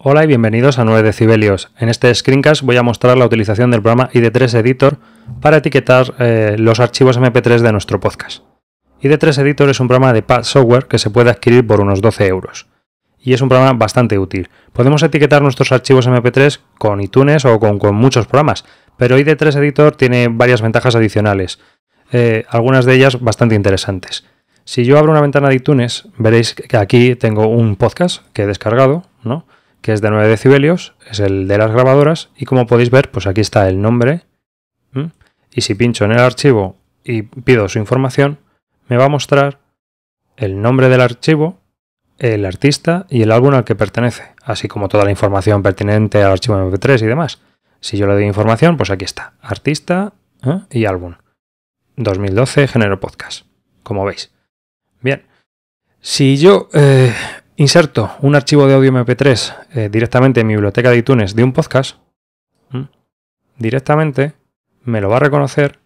Hola y bienvenidos a 9 decibelios. En este screencast voy a mostrar la utilización del programa ID3 Editor para etiquetar eh, los archivos MP3 de nuestro podcast. ID3 Editor es un programa de PAD software que se puede adquirir por unos 12 euros. Y es un programa bastante útil. Podemos etiquetar nuestros archivos MP3 con iTunes o con, muchos programas, pero ID3 Editor tiene varias ventajas adicionales, eh, algunas de ellas bastante interesantes. Si yo abro una ventana de iTunes, veréis que aquí tengo un podcast que he descargado, ¿no? que es de 9 decibelios, es el de las grabadoras y como podéis ver, pues aquí está el nombre y si pincho en el archivo y pido su información, me va a mostrar el nombre del archivo, el artista y el álbum al que pertenece, así como toda la información pertinente al archivo MP3 y demás. Si yo le doy información, pues aquí está, artista ¿eh? y álbum. 2012, género podcast, como veis. Bien, si yo eh, Inserto un archivo de audio MP3 eh, directamente en mi biblioteca de iTunes de un podcast. Directamente me lo va a reconocer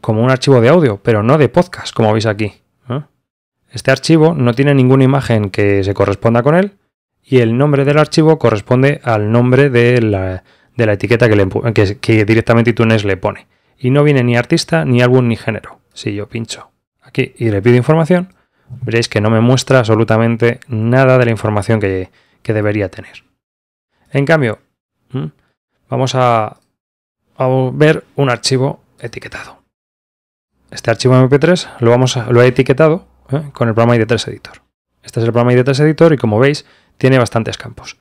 como un archivo de audio, pero no de podcast, como veis aquí. Este archivo no tiene ninguna imagen que se corresponda con él y el nombre del archivo corresponde al nombre de la, etiqueta que directamente iTunes le pone. Y no viene ni artista, ni álbum, ni género. Si yo pincho aquí y le pido información, veréis que no me muestra absolutamente nada de la información que, debería tener. En cambio, vamos a, ver un archivo etiquetado. Este archivo MP3 lo, vamos lo he etiquetado ¿eh? con el programa ID3 Editor. Este es el programa ID3 Editor y como veis tiene bastantes campos.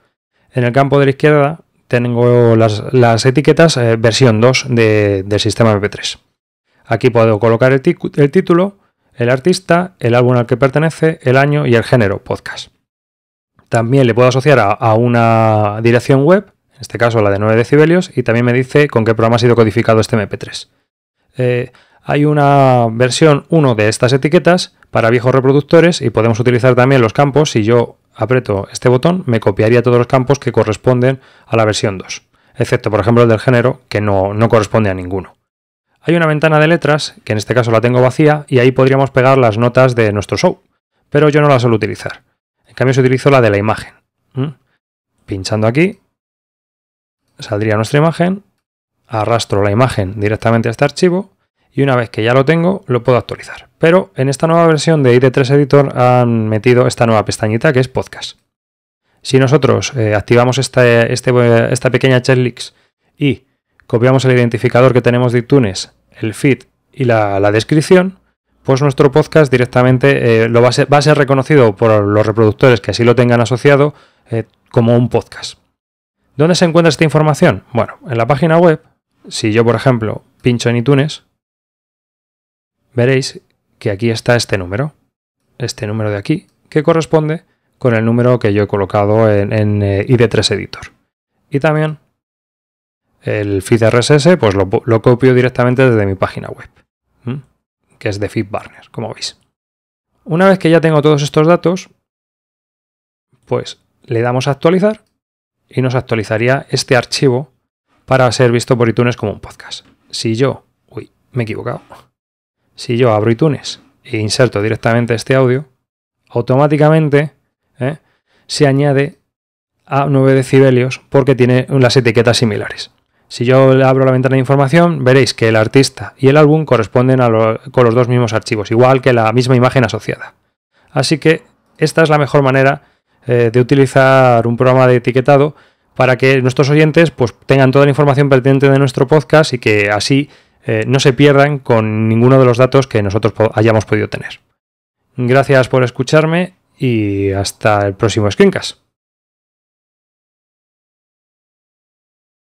En el campo de la izquierda tengo las, etiquetas eh, versión 2 del sistema MP3. Aquí puedo colocar el título, el artista, el álbum al que pertenece, el año y el género podcast. También le puedo asociar a, una dirección web, en este caso la de 9 decibelios, y también me dice con qué programa ha sido codificado este MP3. Eh, hay una versión 1 de estas etiquetas para viejos reproductores y podemos utilizar también los campos. Si yo aprieto este botón, me copiaría todos los campos que corresponden a la versión 2, excepto por ejemplo el del género, que no corresponde a ninguno. Hay una ventana de letras, que en este caso la tengo vacía, y ahí podríamos pegar las notas de nuestro show, pero yo no la suelo utilizar. En cambio, se utilizo la de la imagen. Pinchando aquí, saldría nuestra imagen, arrastro la imagen directamente a este archivo, y una vez que ya lo tengo, lo puedo actualizar. Pero en esta nueva versión de ID3 Editor han metido esta nueva pestañita que es Podcast. Si nosotros eh, activamos este, este, esta, pequeña checklist y copiamos el identificador que tenemos de iTunes, el feed y la, descripción, pues nuestro podcast directamente eh, lo va a, ser, reconocido por los reproductores que así lo tengan asociado eh, como un podcast. ¿Dónde se encuentra esta información? Bueno, en la página web, si yo por ejemplo pincho en iTunes, veréis que aquí está este número, este número de aquí, que corresponde con el número que yo he colocado en, eh, ID3 Editor. Y también el feed RSS, pues lo, copio directamente desde mi página web, que es de FeedBurner, como veis. Una vez que ya tengo todos estos datos, pues le damos a actualizar y nos actualizaría este archivo para ser visto por iTunes como un podcast. Si yo, uy, me he equivocado. Si yo abro iTunes e inserto directamente este audio, automáticamente ¿eh? se añade a 9 decibelios porque tiene las etiquetas similares. Si yo abro la ventana de información, veréis que el artista y el álbum corresponden con los dos mismos archivos, igual que la misma imagen asociada. Así que esta es la mejor manera eh, de utilizar un programa de etiquetado para que nuestros oyentes pues, tengan toda la información pertinente de nuestro podcast y que así eh, no se pierdan con ninguno de los datos que nosotros hayamos podido tener. Gracias por escucharme y hasta el próximo Screencast.